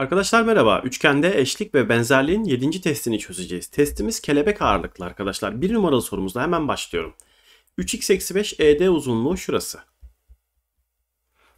Arkadaşlar merhaba. Üçgende eşlik ve benzerliğin 7. testini çözeceğiz. Testimiz kelebek ağırlıklı arkadaşlar. 1 numaralı sorumuzla hemen başlıyorum. 3x eksi 5 ED uzunluğu şurası.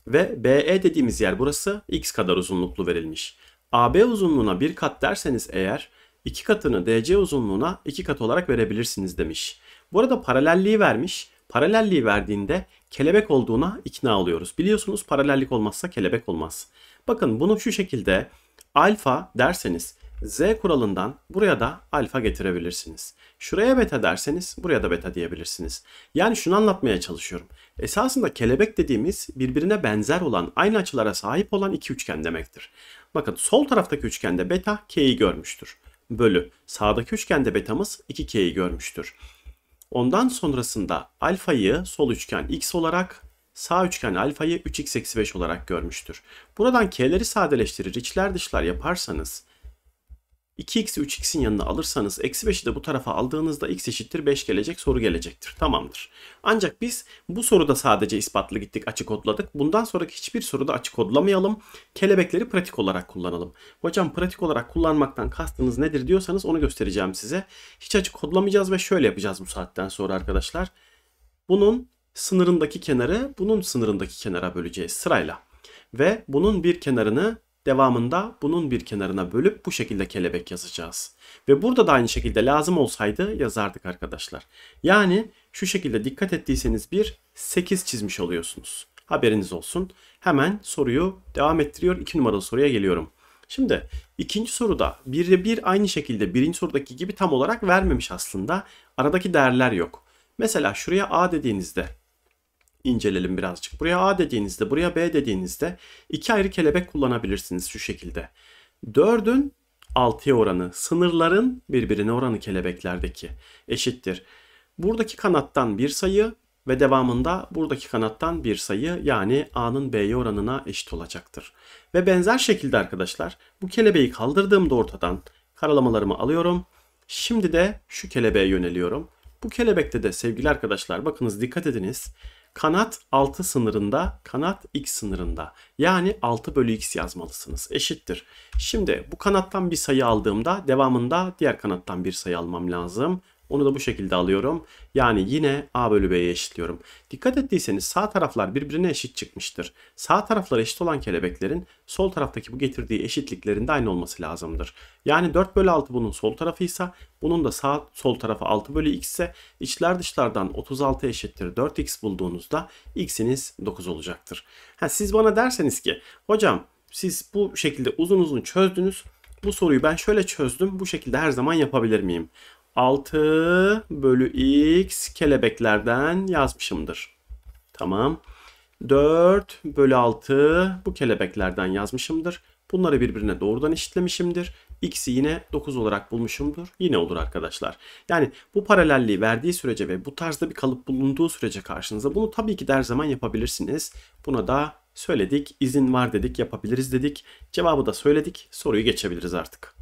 Ve BE e dediğimiz yer burası x kadar uzunluklu verilmiş. AB uzunluğuna 1 kat derseniz eğer 2 katını DC uzunluğuna 2 kat olarak verebilirsiniz demiş. Bu arada paralelliği vermiş. Paralelliği verdiğinde kelebek olduğuna ikna oluyoruz. Biliyorsunuz paralellik olmazsa kelebek olmaz. Bakın bunu şu şekilde alfa derseniz z kuralından buraya da alfa getirebilirsiniz. Şuraya beta derseniz buraya da beta diyebilirsiniz. Yani şunu anlatmaya çalışıyorum. Esasında kelebek dediğimiz birbirine benzer olan aynı açılara sahip olan iki üçgen demektir. Bakın sol taraftaki üçgende beta k'yi görmüştür. Bölü sağdaki üçgende betamız 2k'yi görmüştür. Ondan sonrasında alfayı sol üçgen x olarak sağ üçgen alfayı 3x eksi 5 olarak görmüştür. Buradan k'leri sadeleştirir içler dışlar yaparsanız 2 x 3x'in yanına alırsanız eksi 5'i de bu tarafa aldığınızda x eşittir 5 gelecek soru gelecektir. Tamamdır. Ancak biz bu soruda sadece ispatlı gittik açık kodladık. Bundan sonraki hiçbir soruda açık kodlamayalım. Kelebekleri pratik olarak kullanalım. Hocam pratik olarak kullanmaktan kastınız nedir diyorsanız onu göstereceğim size. Hiç açık kodlamayacağız ve şöyle yapacağız bu saatten sonra arkadaşlar. Bunun sınırındaki kenarı bunun sınırındaki kenara böleceğiz sırayla. Ve bunun bir kenarını Devamında bunun bir kenarına bölüp bu şekilde kelebek yazacağız. Ve burada da aynı şekilde lazım olsaydı yazardık arkadaşlar. Yani şu şekilde dikkat ettiyseniz bir 8 çizmiş oluyorsunuz. Haberiniz olsun. Hemen soruyu devam ettiriyor. 2 numaralı soruya geliyorum. Şimdi ikinci soruda birde bir aynı şekilde birinci sorudaki gibi tam olarak vermemiş aslında. Aradaki değerler yok. Mesela şuraya A dediğinizde incelelim birazcık. Buraya A dediğinizde, buraya B dediğinizde iki ayrı kelebek kullanabilirsiniz şu şekilde. 4'ün 6'ya oranı, sınırların birbirine oranı kelebeklerdeki eşittir. Buradaki kanattan bir sayı ve devamında buradaki kanattan bir sayı yani A'nın B'ye oranına eşit olacaktır. Ve benzer şekilde arkadaşlar bu kelebeği kaldırdığımda ortadan karalamalarımı alıyorum. Şimdi de şu kelebeğe yöneliyorum. Bu kelebekte de sevgili arkadaşlar bakınız dikkat ediniz. Kanat 6 sınırında, kanat x sınırında. Yani 6 bölü x yazmalısınız. Eşittir. Şimdi bu kanattan bir sayı aldığımda devamında diğer kanattan bir sayı almam lazım. Onu da bu şekilde alıyorum. Yani yine A bölü B'ye eşitliyorum. Dikkat ettiyseniz sağ taraflar birbirine eşit çıkmıştır. Sağ taraflar eşit olan kelebeklerin sol taraftaki bu getirdiği eşitliklerinde aynı olması lazımdır. Yani 4 bölü 6 bunun sol tarafıysa bunun da sağ sol tarafı 6 bölü x ise içler dışlardan 36 eşittir 4x bulduğunuzda x'iniz 9 olacaktır. Ha, siz bana derseniz ki hocam siz bu şekilde uzun uzun çözdünüz bu soruyu ben şöyle çözdüm bu şekilde her zaman yapabilir miyim? 6 bölü x kelebeklerden yazmışımdır. Tamam. 4 bölü 6 bu kelebeklerden yazmışımdır. Bunları birbirine doğrudan eşitlemişimdir. X'i yine 9 olarak bulmuşumdur. Yine olur arkadaşlar. Yani bu paralelliği verdiği sürece ve bu tarzda bir kalıp bulunduğu sürece karşınıza bunu tabii ki de her zaman yapabilirsiniz. Buna da söyledik, izin var dedik, yapabiliriz dedik. Cevabı da söyledik, soruyu geçebiliriz artık.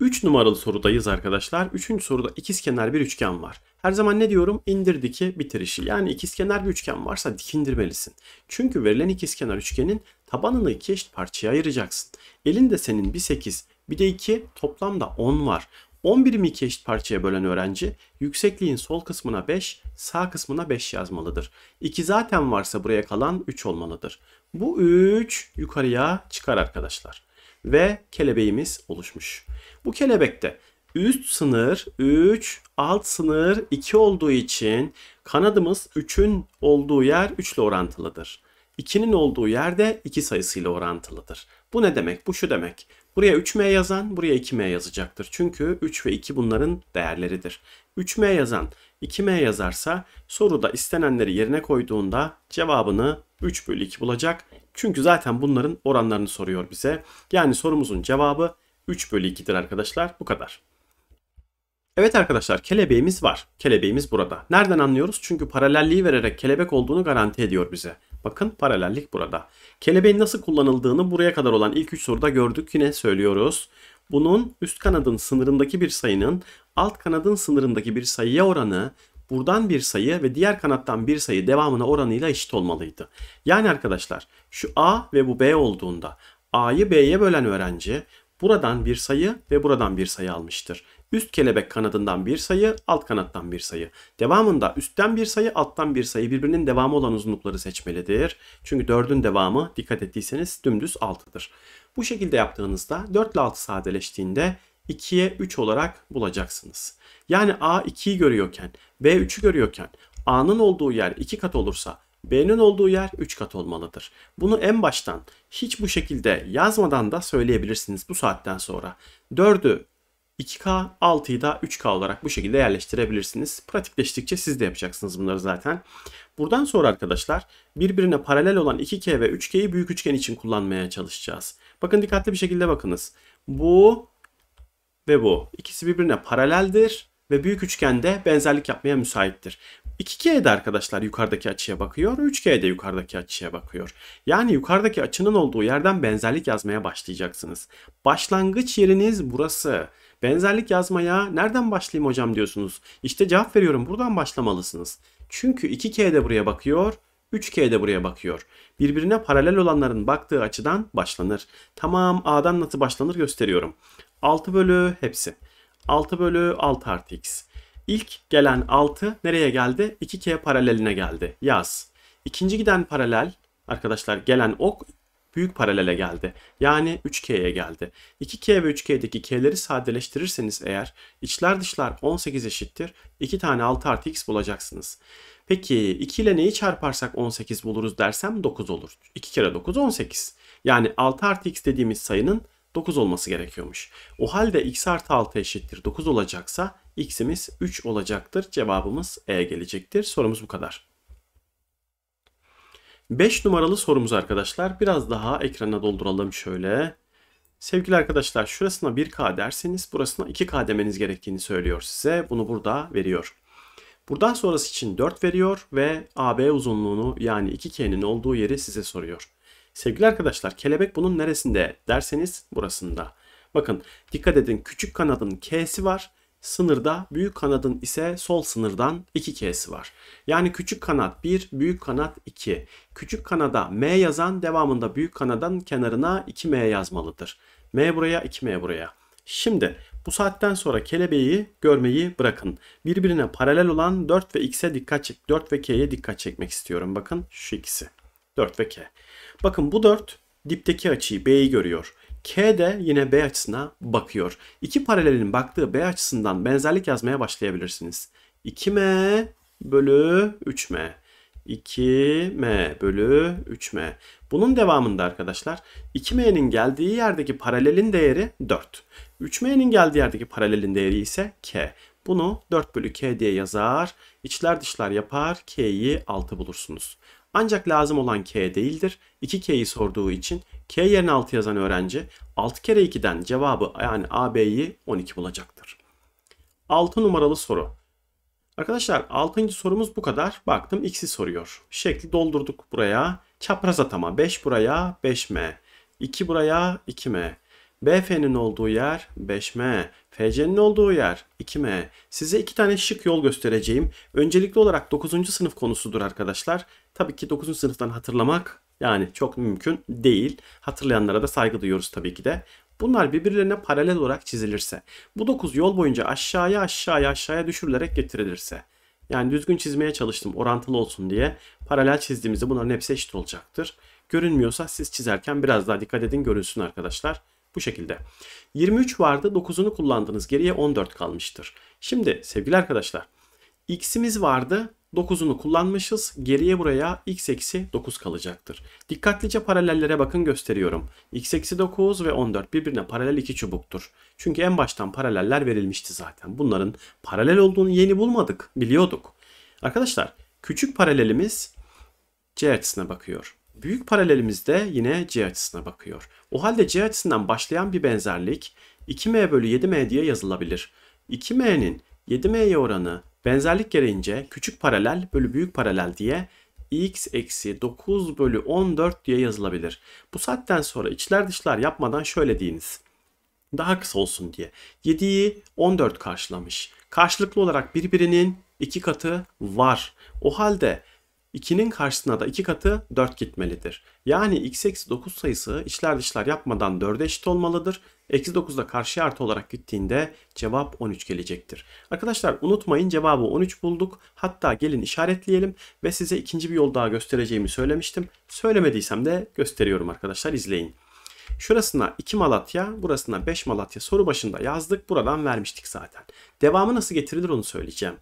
3 numaralı sorudayız arkadaşlar. 3. soruda ikizkenar bir üçgen var. Her zaman ne diyorum? İndir diki bitir işi. Yani ikizkenar bir üçgen varsa dikindirmelisin. Çünkü verilen ikizkenar üçgenin tabanını iki eşit parçaya ayıracaksın. Elinde senin bir 8 bir de 2 toplamda 10 var. 10 birimi iki eşit parçaya bölen öğrenci yüksekliğin sol kısmına 5, sağ kısmına 5 yazmalıdır. 2 zaten varsa buraya kalan 3 olmalıdır. Bu 3 yukarıya çıkar arkadaşlar ve kelebeğimiz oluşmuş. Bu kelebekte üst sınır 3, alt sınır 2 olduğu için kanadımız 3'ün olduğu yer 3 ile orantılıdır. 2'nin olduğu yerde 2 sayısıyla orantılıdır. Bu ne demek? Bu şu demek. Buraya 3m yazan buraya 2m yazacaktır. Çünkü 3 ve 2 bunların değerleridir. 3m yazan 2m yazarsa soruda istenenleri yerine koyduğunda cevabını 3 bölü 2 bulacak. Çünkü zaten bunların oranlarını soruyor bize. Yani sorumuzun cevabı 3 bölü 2'dir arkadaşlar. Bu kadar. Evet arkadaşlar kelebeğimiz var. Kelebeğimiz burada. Nereden anlıyoruz? Çünkü paralelliği vererek kelebek olduğunu garanti ediyor bize. Bakın paralellik burada. Kelebeğin nasıl kullanıldığını buraya kadar olan ilk 3 soruda gördük. Yine söylüyoruz. Bunun üst kanadın sınırındaki bir sayının alt kanadın sınırındaki bir sayıya oranı buradan bir sayı ve diğer kanattan bir sayı devamına oranıyla eşit olmalıydı. Yani arkadaşlar şu A ve bu B olduğunda A'yı B'ye bölen öğrenci buradan bir sayı ve buradan bir sayı almıştır. Üst kelebek kanadından bir sayı, alt kanattan bir sayı. Devamında üstten bir sayı, alttan bir sayı birbirinin devamı olan uzunlukları seçmelidir. Çünkü 4'ün devamı dikkat ettiyseniz dümdüz 6'dır. Bu şekilde yaptığınızda 4 ile 6 sadeleştiğinde 2'ye 3 olarak bulacaksınız. Yani A 2'yi görüyorken, B 3'ü görüyorken A'nın olduğu yer 2 kat olursa B'nin olduğu yer 3 kat olmalıdır. Bunu en baştan hiç bu şekilde yazmadan da söyleyebilirsiniz bu saatten sonra. 4'ü 2K, 6'yı da 3K olarak bu şekilde yerleştirebilirsiniz. Pratikleştikçe siz de yapacaksınız bunları zaten. Buradan sonra arkadaşlar birbirine paralel olan 2K ve 3K'yi büyük üçgen için kullanmaya çalışacağız. Bakın dikkatli bir şekilde bakınız. Bu ve bu. ikisi birbirine paraleldir ve büyük üçgende benzerlik yapmaya müsaittir. 2G de arkadaşlar yukarıdaki açıya bakıyor. 3G de yukarıdaki açıya bakıyor. Yani yukarıdaki açının olduğu yerden benzerlik yazmaya başlayacaksınız. Başlangıç yeriniz burası. Benzerlik yazmaya nereden başlayayım hocam diyorsunuz. İşte cevap veriyorum buradan başlamalısınız. Çünkü 2G de buraya bakıyor. 3G de buraya bakıyor. Birbirine paralel olanların baktığı açıdan başlanır. Tamam A'dan nasıl başlanır gösteriyorum. 6 bölü hepsi. 6 bölü 6 artı x. İlk gelen 6 nereye geldi? 2k paraleline geldi. Yaz. İkinci giden paralel arkadaşlar gelen ok büyük paralele geldi. Yani 3K'ye geldi. 2K ve 3K'deki K'leri sadeleştirirseniz eğer içler dışlar 18 eşittir. 2 tane 6 artı X bulacaksınız. Peki 2 ile neyi çarparsak 18 buluruz dersem 9 olur. 2 kere 9 18. Yani 6 artı X dediğimiz sayının 9 olması gerekiyormuş. O halde x artı 6 eşittir 9 olacaksa x'imiz 3 olacaktır. Cevabımız E gelecektir. Sorumuz bu kadar. 5 numaralı sorumuz arkadaşlar. Biraz daha ekrana dolduralım şöyle. Sevgili arkadaşlar şurasına 1K derseniz burasına 2K demeniz gerektiğini söylüyor size. Bunu burada veriyor. Buradan sonrası için 4 veriyor ve AB uzunluğunu yani 2K'nin olduğu yeri size soruyor. Sevgili arkadaşlar kelebek bunun neresinde derseniz burasında. Bakın dikkat edin küçük kanadın K'si var. Sınırda büyük kanadın ise sol sınırdan 2K'si var. Yani küçük kanat 1, büyük kanat 2. Küçük kanada M yazan devamında büyük kanadan kenarına 2M yazmalıdır. M buraya 2M buraya. Şimdi bu saatten sonra kelebeği görmeyi bırakın. Birbirine paralel olan 4 ve x'e dikkat çek 4 ve k'ye dikkat çekmek istiyorum. Bakın şu ikisi. 4 ve k. Bakın bu 4 dipteki açıyı B'yi görüyor. K de yine B açısına bakıyor. İki paralelin baktığı B açısından benzerlik yazmaya başlayabilirsiniz. 2M bölü 3M. 2m bölü 3m. Bunun devamında arkadaşlar 2m'nin geldiği yerdeki paralelin değeri 4. 3m'nin geldiği yerdeki paralelin değeri ise k. Bunu 4 bölü k diye yazar. İçler dışlar yapar. k'yi 6 bulursunuz. Ancak lazım olan k değildir. 2k'yi sorduğu için k yerine 6 yazan öğrenci 6 kere 2'den cevabı yani AB'yi 12 bulacaktır. 6 numaralı soru. Arkadaşlar 6. sorumuz bu kadar. Baktım x'i soruyor. Şekli doldurduk buraya. Çapraz atama 5 buraya 5m. 2 buraya 2m. BF'nin olduğu yer 5M, FC'nin olduğu yer 2M. Size iki tane şık yol göstereceğim. Öncelikli olarak 9. sınıf konusudur arkadaşlar. Tabii ki 9. sınıftan hatırlamak yani çok mümkün değil. Hatırlayanlara da saygı duyuyoruz tabii ki de. Bunlar birbirlerine paralel olarak çizilirse, bu 9 yol boyunca aşağıya aşağıya aşağıya düşürülerek getirilirse, yani düzgün çizmeye çalıştım orantılı olsun diye paralel çizdiğimizde bunların hepsi eşit olacaktır. Görünmüyorsa siz çizerken biraz daha dikkat edin görünsün arkadaşlar. Bu şekilde. 23 vardı 9'unu kullandınız geriye 14 kalmıştır. Şimdi sevgili arkadaşlar x'imiz vardı 9'unu kullanmışız. Geriye buraya x eksi 9 kalacaktır. Dikkatlice paralellere bakın gösteriyorum. x eksi 9 ve 14 birbirine paralel iki çubuktur. Çünkü en baştan paraleller verilmişti zaten. Bunların paralel olduğunu yeni bulmadık. Biliyorduk. Arkadaşlar küçük paralelimiz c açısına bakıyor. Büyük paralelimiz de yine c açısına bakıyor. O halde c açısından başlayan bir benzerlik 2m bölü 7m diye yazılabilir. 2m'nin 7m'ye oranı Benzerlik gereğince küçük paralel bölü büyük paralel diye x eksi 9 bölü 14 diye yazılabilir. Bu saatten sonra içler dışlar yapmadan şöyle diyiniz. Daha kısa olsun diye. 7'yi 14 karşılamış. Karşılıklı olarak birbirinin 2 katı var. O halde 2'nin karşısına da 2 katı 4 gitmelidir. Yani x eksi 9 sayısı içler dışlar yapmadan 4'e eşit olmalıdır Eksi 9'da karşı artı olarak gittiğinde cevap 13 gelecektir. Arkadaşlar unutmayın cevabı 13 bulduk. Hatta gelin işaretleyelim ve size ikinci bir yol daha göstereceğimi söylemiştim. Söylemediysem de gösteriyorum arkadaşlar izleyin. Şurasına 2 Malatya, burasına 5 Malatya soru başında yazdık. Buradan vermiştik zaten. Devamı nasıl getirilir onu söyleyeceğim.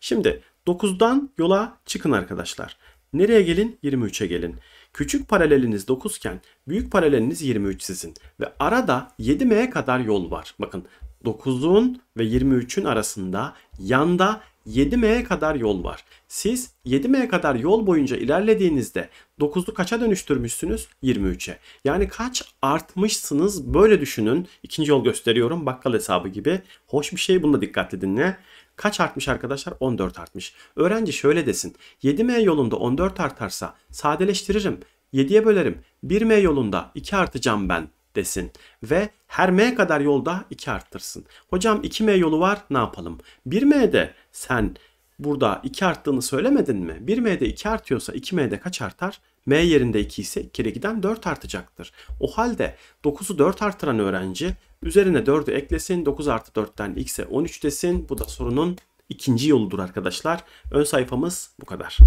Şimdi 9'dan yola çıkın arkadaşlar. Nereye gelin? 23'e gelin. Küçük paraleliniz 9 iken büyük paraleliniz 23 sizin. Ve arada 7m'ye kadar yol var. Bakın 9'un ve 23'ün arasında yanda 7m'ye kadar yol var. Siz 7m'ye kadar yol boyunca ilerlediğinizde 9'u kaça dönüştürmüşsünüz? 23'e. Yani kaç artmışsınız böyle düşünün. İkinci yol gösteriyorum bakkal hesabı gibi. Hoş bir şey bunu da dikkatli dinle. Kaç artmış arkadaşlar? 14 artmış. Öğrenci şöyle desin. 7m yolunda 14 artarsa sadeleştiririm. 7'ye bölerim. 1m yolunda 2 artacağım ben desin ve her m kadar yolda 2 arttırsın. Hocam 2m yolu var ne yapalım? 1m'de sen burada 2 arttığını söylemedin mi? 1m'de 2 artıyorsa 2m'de kaç artar? m yerinde 2 ise 2 giden 4 artacaktır. O halde 9'u 4 artıran öğrenci Üzerine 4'ü eklesin. 9 artı 4'ten x'e 13 desin. Bu da sorunun ikinci yoludur arkadaşlar. Ön sayfamız bu kadar.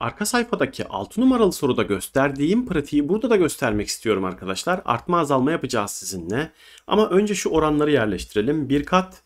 Arka sayfadaki 6 numaralı soruda gösterdiğim pratiği burada da göstermek istiyorum arkadaşlar. Artma azalma yapacağız sizinle. Ama önce şu oranları yerleştirelim. 1 kat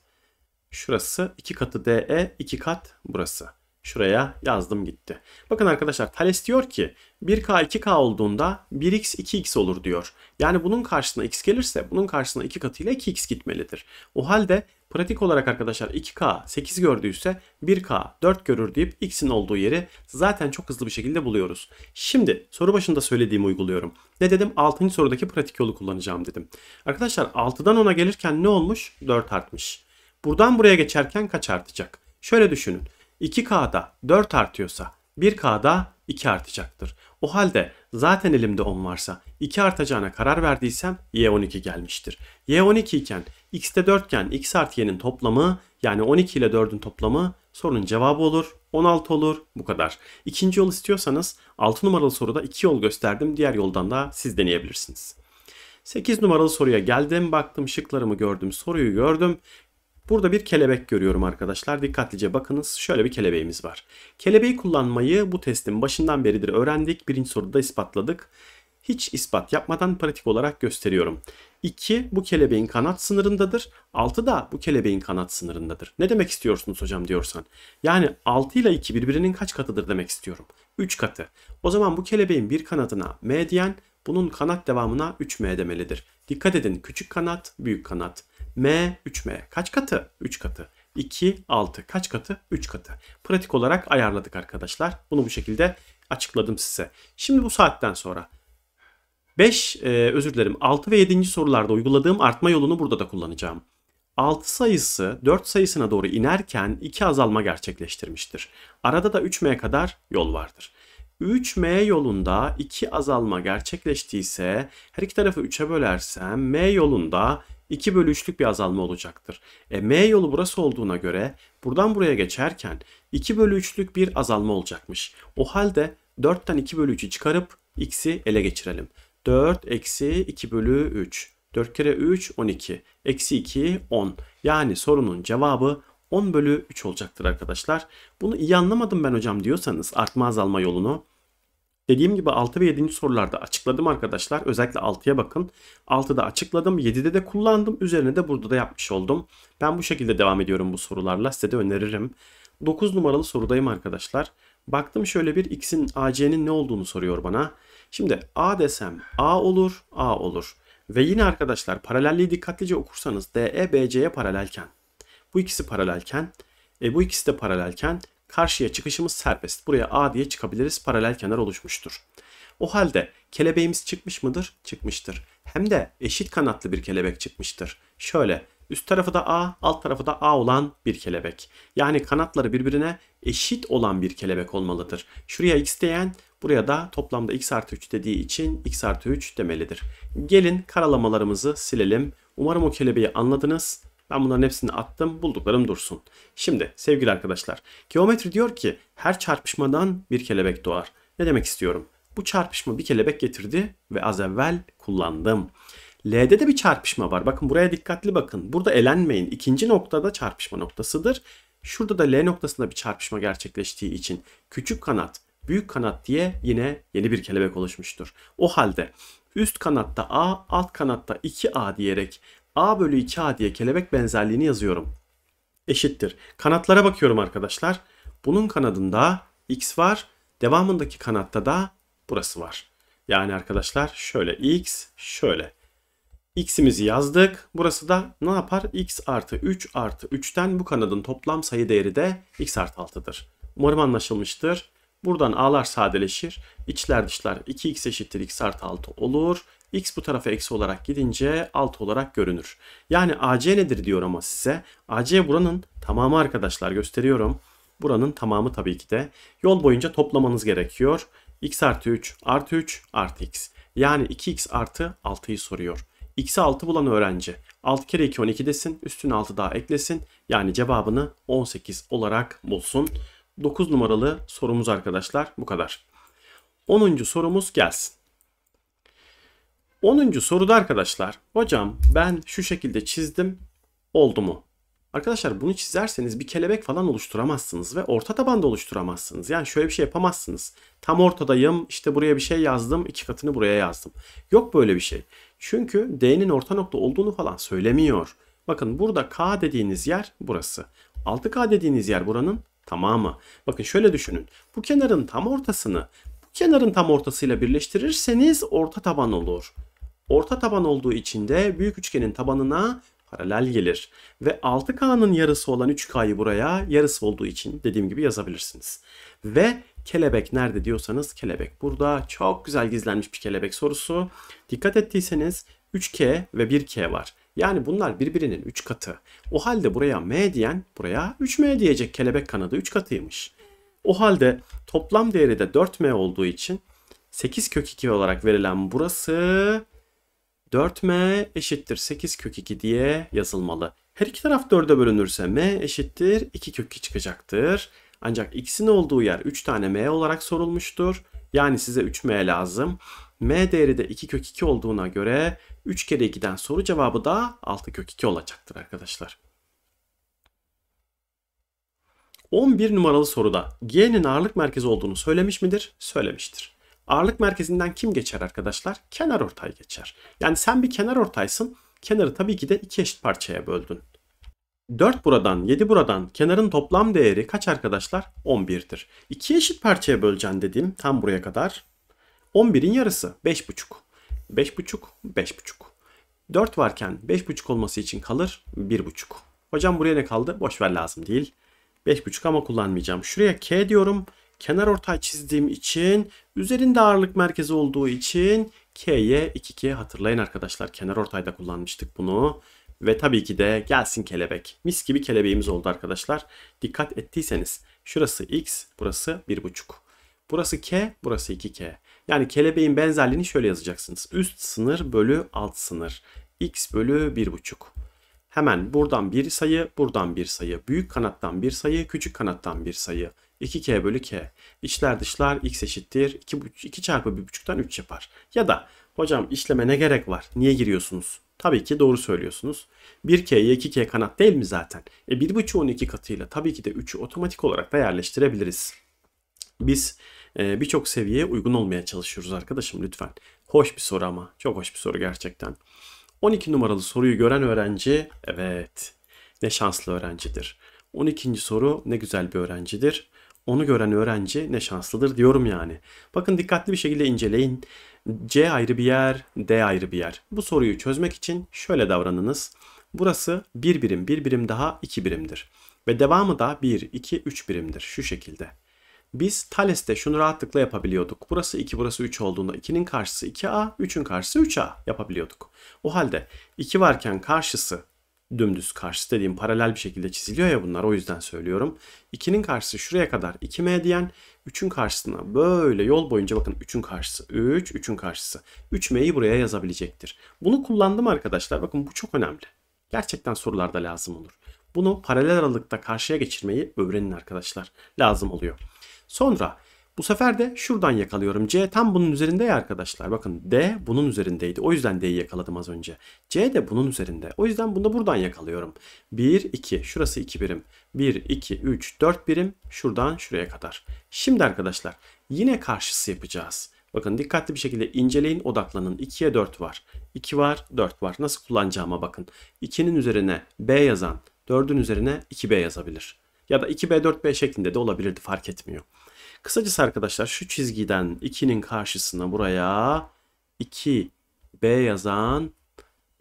şurası, 2 katı DE, 2 kat burası. Şuraya yazdım gitti. Bakın arkadaşlar Thales diyor ki 1K 2K olduğunda 1X 2X olur diyor. Yani bunun karşısına X gelirse bunun karşısına 2 katıyla 2X gitmelidir. O halde pratik olarak arkadaşlar 2K 8 gördüyse 1K 4 görür deyip X'in olduğu yeri zaten çok hızlı bir şekilde buluyoruz. Şimdi soru başında söylediğimi uyguluyorum. Ne dedim? 6. sorudaki pratik yolu kullanacağım dedim. Arkadaşlar 6'dan 10'a gelirken ne olmuş? 4 artmış. Buradan buraya geçerken kaç artacak? Şöyle düşünün. 2K'da 4 artıyorsa 1K'da 2 artacaktır. O halde zaten elimde 10 varsa 2 artacağına karar verdiysem Y12 gelmiştir. Y12 iken X'te 4 iken X artı Y'nin toplamı yani 12 ile 4'ün toplamı sorunun cevabı olur. 16 olur. Bu kadar. İkinci yol istiyorsanız 6 numaralı soruda 2 yol gösterdim. Diğer yoldan da siz deneyebilirsiniz. 8 numaralı soruya geldim. Baktım şıklarımı gördüm. Soruyu gördüm. Burada bir kelebek görüyorum arkadaşlar. Dikkatlice bakınız. Şöyle bir kelebeğimiz var. Kelebeği kullanmayı bu testin başından beridir öğrendik. Birinci soruda ispatladık. Hiç ispat yapmadan pratik olarak gösteriyorum. 2 bu kelebeğin kanat sınırındadır. 6 da bu kelebeğin kanat sınırındadır. Ne demek istiyorsunuz hocam diyorsan. Yani 6 ile 2 birbirinin kaç katıdır demek istiyorum. 3 katı. O zaman bu kelebeğin bir kanadına M diyen bunun kanat devamına 3M demelidir. Dikkat edin küçük kanat büyük kanat. M 3M kaç katı? 3 katı. 2 6 kaç katı? 3 katı. Pratik olarak ayarladık arkadaşlar. Bunu bu şekilde açıkladım size. Şimdi bu saatten sonra 5 e, özür dilerim 6 ve 7. sorularda uyguladığım artma yolunu burada da kullanacağım. 6 sayısı 4 sayısına doğru inerken 2 azalma gerçekleştirmiştir. Arada da 3M kadar yol vardır. 3M yolunda 2 azalma gerçekleştiyse her iki tarafı 3'e bölersem M yolunda 2 bölü 3'lük bir azalma olacaktır. E, M yolu burası olduğuna göre buradan buraya geçerken 2 bölü 3'lük bir azalma olacakmış. O halde 4'ten 2 bölü 3'ü çıkarıp x'i ele geçirelim. 4 eksi 2 bölü 3. 4 kere 3 12. Eksi 2 10. Yani sorunun cevabı 10 bölü 3 olacaktır arkadaşlar. Bunu iyi anlamadım ben hocam diyorsanız artma azalma yolunu Dediğim gibi 6 ve 7. sorularda açıkladım arkadaşlar. Özellikle 6'ya bakın. 6'da açıkladım. 7'de de kullandım. Üzerine de burada da yapmış oldum. Ben bu şekilde devam ediyorum bu sorularla. Size de öneririm. 9 numaralı sorudayım arkadaşlar. Baktım şöyle bir x'in ac'nin ne olduğunu soruyor bana. Şimdi a desem a olur, a olur. Ve yine arkadaşlar paralelliği dikkatlice okursanız DE BC'ye paralelken bu ikisi paralelken e, bu ikisi de paralelken Karşıya çıkışımız serbest. Buraya A diye çıkabiliriz. Paralel kenar oluşmuştur. O halde kelebeğimiz çıkmış mıdır? Çıkmıştır. Hem de eşit kanatlı bir kelebek çıkmıştır. Şöyle üst tarafı da A, alt tarafı da A olan bir kelebek. Yani kanatları birbirine eşit olan bir kelebek olmalıdır. Şuraya X diyen buraya da toplamda X artı 3 dediği için X artı 3 demelidir. Gelin karalamalarımızı silelim. Umarım o kelebeği anladınız. Ben bunların hepsini attım. Bulduklarım dursun. Şimdi sevgili arkadaşlar. Geometri diyor ki her çarpışmadan bir kelebek doğar. Ne demek istiyorum? Bu çarpışma bir kelebek getirdi ve az evvel kullandım. L'de de bir çarpışma var. Bakın buraya dikkatli bakın. Burada elenmeyin. İkinci noktada çarpışma noktasıdır. Şurada da L noktasında bir çarpışma gerçekleştiği için küçük kanat, büyük kanat diye yine yeni bir kelebek oluşmuştur. O halde üst kanatta A, alt kanatta 2A diyerek A bölü 2A diye kelebek benzerliğini yazıyorum. Eşittir. Kanatlara bakıyorum arkadaşlar. Bunun kanadında X var. Devamındaki kanatta da burası var. Yani arkadaşlar şöyle X şöyle. X'imizi yazdık. Burası da ne yapar? X artı 3 artı 3'ten bu kanadın toplam sayı değeri de X artı 6'dır. Umarım anlaşılmıştır. Buradan A'lar sadeleşir. İçler dışlar 2X eşittir X artı 6 olur x bu tarafa eksi olarak gidince alt olarak görünür. Yani ac nedir diyor ama size. ac buranın tamamı arkadaşlar gösteriyorum. Buranın tamamı tabii ki de. Yol boyunca toplamanız gerekiyor. x artı 3 artı 3 artı x. Yani 2x artı 6'yı soruyor. x'i 6 bulan öğrenci 6 kere 2 12 desin. Üstüne 6 daha eklesin. Yani cevabını 18 olarak bulsun. 9 numaralı sorumuz arkadaşlar bu kadar. 10. sorumuz gelsin. 10. soruda arkadaşlar hocam ben şu şekilde çizdim oldu mu? Arkadaşlar bunu çizerseniz bir kelebek falan oluşturamazsınız ve orta tabanda oluşturamazsınız. Yani şöyle bir şey yapamazsınız. Tam ortadayım işte buraya bir şey yazdım iki katını buraya yazdım. Yok böyle bir şey. Çünkü D'nin orta nokta olduğunu falan söylemiyor. Bakın burada K dediğiniz yer burası. 6K dediğiniz yer buranın tamamı. Bakın şöyle düşünün. Bu kenarın tam ortasını Kenarın tam ortasıyla birleştirirseniz orta taban olur. Orta taban olduğu için de büyük üçgenin tabanına paralel gelir. Ve 6K'nın yarısı olan 3K'yı buraya yarısı olduğu için dediğim gibi yazabilirsiniz. Ve kelebek nerede diyorsanız kelebek burada. Çok güzel gizlenmiş bir kelebek sorusu. Dikkat ettiyseniz 3K ve 1K var. Yani bunlar birbirinin 3 katı. O halde buraya M diyen buraya 3M diyecek kelebek kanadı 3 katıymış. O halde toplam değeri de 4m olduğu için 8 kök 2 olarak verilen burası 4m eşittir 8 kök 2 diye yazılmalı. Her iki taraf 4'e bölünürse m eşittir 2 kök 2 çıkacaktır. Ancak x'in olduğu yer 3 tane m olarak sorulmuştur. Yani size 3m lazım. m değeri de 2 kök 2 olduğuna göre 3 kere 2'den soru cevabı da 6 kök 2 olacaktır arkadaşlar. 11 numaralı soruda G'nin ağırlık merkezi olduğunu söylemiş midir? Söylemiştir. Ağırlık merkezinden kim geçer arkadaşlar? Kenar ortay geçer. Yani sen bir kenar ortaysın. Kenarı tabii ki de iki eşit parçaya böldün. 4 buradan 7 buradan kenarın toplam değeri kaç arkadaşlar? 11'dir. İki eşit parçaya böleceğim dediğim tam buraya kadar. 11'in yarısı 5,5. 5,5 5,5. 4 varken 5,5 olması için kalır 1,5. Hocam buraya ne kaldı? Boşver lazım değil. 5.5 ama kullanmayacağım. Şuraya K diyorum. Kenar ortay çizdiğim için üzerinde ağırlık merkezi olduğu için K'ye 2K hatırlayın arkadaşlar. Kenar ortayda kullanmıştık bunu. Ve tabii ki de gelsin kelebek. Mis gibi kelebeğimiz oldu arkadaşlar. Dikkat ettiyseniz şurası X, burası 1.5. Burası K, burası 2K. Yani kelebeğin benzerliğini şöyle yazacaksınız. Üst sınır bölü alt sınır. X bölü 1.5. Hemen buradan bir sayı, buradan bir sayı. Büyük kanattan bir sayı, küçük kanattan bir sayı. 2k bölü k. İçler dışlar x eşittir. 2, 2 çarpı 1,5'tan 3 yapar. Ya da hocam işleme ne gerek var? Niye giriyorsunuz? Tabii ki doğru söylüyorsunuz. 1K'ye 2K kanat değil mi zaten? E 1.5'un 2 katıyla tabii ki de 3'ü otomatik olarak da yerleştirebiliriz. Biz e, birçok seviyeye uygun olmaya çalışıyoruz arkadaşım lütfen. Hoş bir soru ama. Çok hoş bir soru gerçekten. 12 numaralı soruyu gören öğrenci evet ne şanslı öğrencidir. 12. soru ne güzel bir öğrencidir. Onu gören öğrenci ne şanslıdır diyorum yani. Bakın dikkatli bir şekilde inceleyin. C ayrı bir yer, D ayrı bir yer. Bu soruyu çözmek için şöyle davranınız. Burası bir birim, bir birim daha iki birimdir. Ve devamı da 1, 2, 3 birimdir şu şekilde. Biz Thales'te şunu rahatlıkla yapabiliyorduk. Burası 2, burası 3 olduğunda 2'nin karşısı 2a, 3'ün karşısı 3a yapabiliyorduk. O halde 2 varken karşısı dümdüz karşısı dediğim paralel bir şekilde çiziliyor ya bunlar o yüzden söylüyorum. 2'nin karşısı şuraya kadar 2m diyen 3'ün karşısına böyle yol boyunca bakın 3'ün karşısı 3, 3'ün karşısı 3m'yi buraya yazabilecektir. Bunu kullandım arkadaşlar bakın bu çok önemli. Gerçekten sorularda lazım olur. Bunu paralel aralıkta karşıya geçirmeyi öğrenin arkadaşlar. Lazım oluyor. Sonra bu sefer de şuradan yakalıyorum. C tam bunun üzerinde ya arkadaşlar. Bakın D bunun üzerindeydi. O yüzden D'yi yakaladım az önce. C de bunun üzerinde. O yüzden bunu da buradan yakalıyorum. 1, 2. Şurası 2 birim. 1, 2, 3, 4 birim. Şuradan şuraya kadar. Şimdi arkadaşlar yine karşısı yapacağız. Bakın dikkatli bir şekilde inceleyin odaklanın. 2'ye 4 var. 2 var 4 var. Nasıl kullanacağıma bakın. 2'nin üzerine B yazan 4'ün üzerine 2B yazabilir ya da 2B4B şeklinde de olabilirdi fark etmiyor. Kısacası arkadaşlar şu çizgiden 2'nin karşısına buraya 2B yazan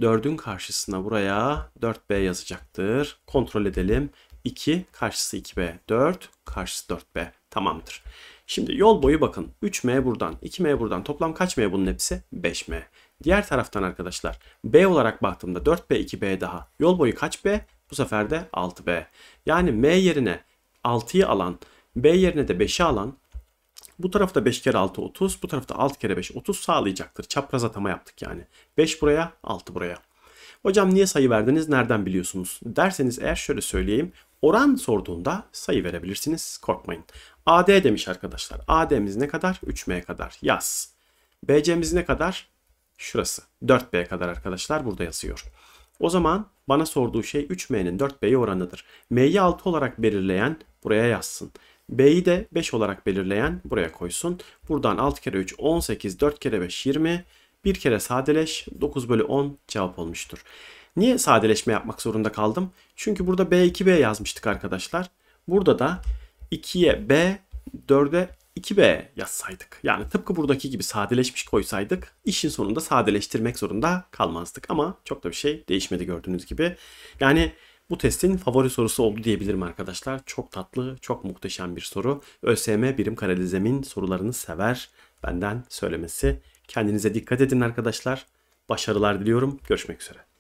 4'ün karşısına buraya 4B yazacaktır. Kontrol edelim. 2 karşısı 2B 4 karşısı 4B tamamdır. Şimdi yol boyu bakın 3M buradan 2M buradan toplam kaç M bunun hepsi 5M. Diğer taraftan arkadaşlar B olarak baktığımda 4B 2B daha yol boyu kaç B bu sefer de 6B. Yani M yerine 6'yı alan, B yerine de 5'i alan bu tarafta 5 kere 6 30, bu tarafta 6 kere 5 30 sağlayacaktır. Çapraz atama yaptık yani. 5 buraya, 6 buraya. Hocam niye sayı verdiniz, nereden biliyorsunuz? Derseniz eğer şöyle söyleyeyim. Oran sorduğunda sayı verebilirsiniz, korkmayın. AD demiş arkadaşlar. AD'miz ne kadar? 3M kadar. Yaz. BC'miz ne kadar? Şurası. 4B kadar arkadaşlar burada yazıyor. O zaman bana sorduğu şey 3M'nin 4B'ye oranıdır. M'yi 6 olarak belirleyen buraya yazsın. B'yi de 5 olarak belirleyen buraya koysun. Buradan 6 kere 3 18, 4 kere 5 20, 1 kere sadeleş 9 bölü 10 cevap olmuştur. Niye sadeleşme yapmak zorunda kaldım? Çünkü burada B2B yazmıştık arkadaşlar. Burada da 2'ye B, 4'e 2B yazsaydık yani tıpkı buradaki gibi sadeleşmiş koysaydık işin sonunda sadeleştirmek zorunda kalmazdık ama çok da bir şey değişmedi gördüğünüz gibi. Yani bu testin favori sorusu oldu diyebilirim arkadaşlar. Çok tatlı, çok muhteşem bir soru. ÖSM birim karalizemin sorularını sever benden söylemesi. Kendinize dikkat edin arkadaşlar. Başarılar diliyorum. Görüşmek üzere.